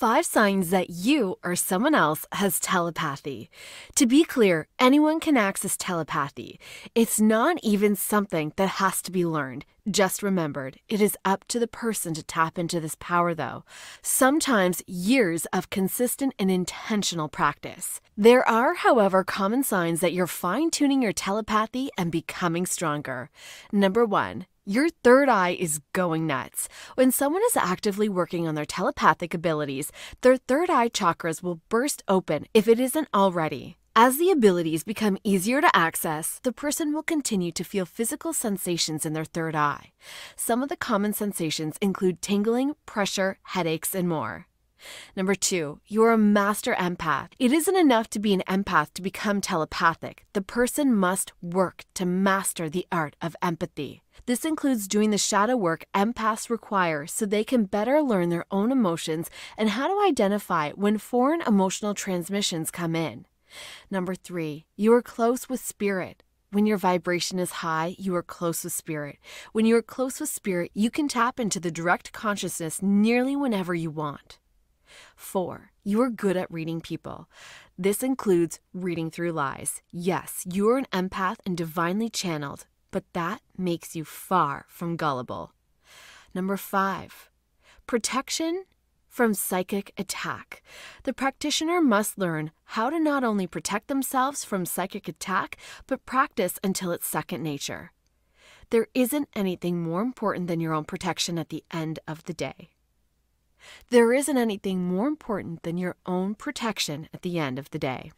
Five signs that you or someone else has telepathy. To be clear, anyone can access telepathy. It's not even something that has to be learned, just remembered. It is up to the person to tap into this power, though. Sometimes years of consistent and intentional practice. There are, however, common signs that you're fine tuning your telepathy and becoming stronger. Number one, your third eye is going nuts. When someone is actively working on their telepathic abilities, their third eye chakras will burst open if it isn't already. As the abilities become easier to access, the person will continue to feel physical sensations in their third eye. Some of the common sensations include tingling, pressure, headaches, and more. Number two, you're a master empath. It isn't enough to be an empath to become telepathic. The person must work to master the art of empathy. This includes doing the shadow work empaths require so they can better learn their own emotions and how to identify when foreign emotional transmissions come in. Number three, you are close with spirit. When your vibration is high, you are close with spirit. When you are close with spirit, you can tap into the direct consciousness nearly whenever you want. Four, you are good at reading people. This includes reading through lies. Yes, you are an empath and divinely channeled, but that makes you far from gullible. Number five, protection from psychic attack. The practitioner must learn how to not only protect themselves from psychic attack, but practice until it's second nature. There isn't anything more important than your own protection at the end of the day. There isn't anything more important than your own protection at the end of the day.